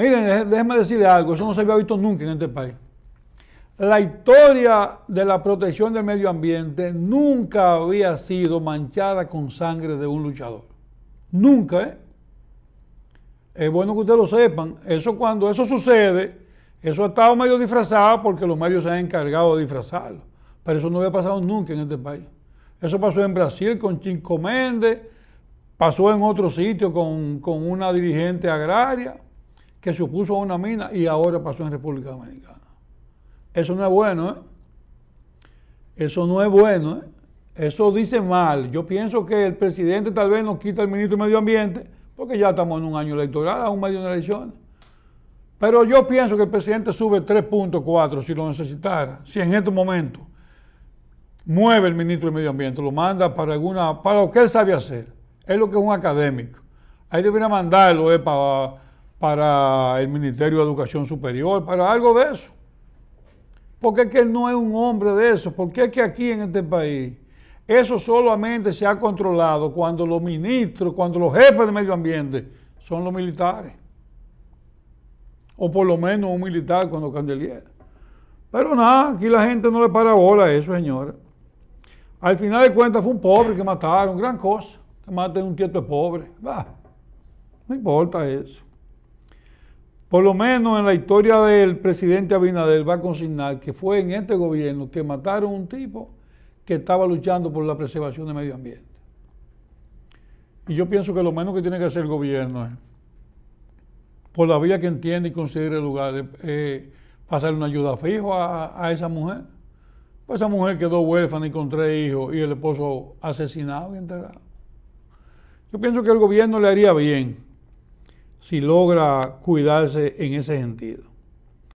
Miren, déjenme decirle algo, eso no se había visto nunca en este país. La historia de la protección del medio ambiente nunca había sido manchada con sangre de un luchador. Nunca, ¿eh? Es bueno que ustedes lo sepan. Eso cuando eso sucede, eso ha estado medio disfrazado porque los medios se han encargado de disfrazarlo. Pero eso no había pasado nunca en este país. Eso pasó en Brasil con Chinco Méndez, pasó en otro sitio con, con una dirigente agraria, que se opuso a una mina y ahora pasó en República Dominicana. Eso no es bueno, ¿eh? Eso no es bueno, ¿eh? Eso dice mal. Yo pienso que el presidente tal vez nos quita el ministro de Medio Ambiente, porque ya estamos en un año electoral, un medio de elecciones. Pero yo pienso que el presidente sube 3.4 si lo necesitara, si en este momento mueve el ministro de Medio Ambiente, lo manda para alguna, para lo que él sabe hacer. Es lo que es un académico. Ahí debería mandarlo eh, para para el Ministerio de Educación Superior, para algo de eso. Porque es que no es un hombre de eso. Porque es que aquí en este país eso solamente se ha controlado cuando los ministros, cuando los jefes de medio ambiente son los militares. O por lo menos un militar cuando Candelier. Pero nada, aquí la gente no le para bola a eso, señores. Al final de cuentas fue un pobre que mataron, gran cosa. Que maten un tieto de pobre. no importa eso por lo menos en la historia del presidente Abinader, va a consignar que fue en este gobierno que mataron un tipo que estaba luchando por la preservación del medio ambiente. Y yo pienso que lo menos que tiene que hacer el gobierno es, por la vía que entiende y considera el lugar, eh, pasarle una ayuda fija a, a esa mujer. Pues esa mujer quedó huérfana y con tres hijos y el esposo asesinado y enterrado. Yo pienso que el gobierno le haría bien si logra cuidarse en ese sentido.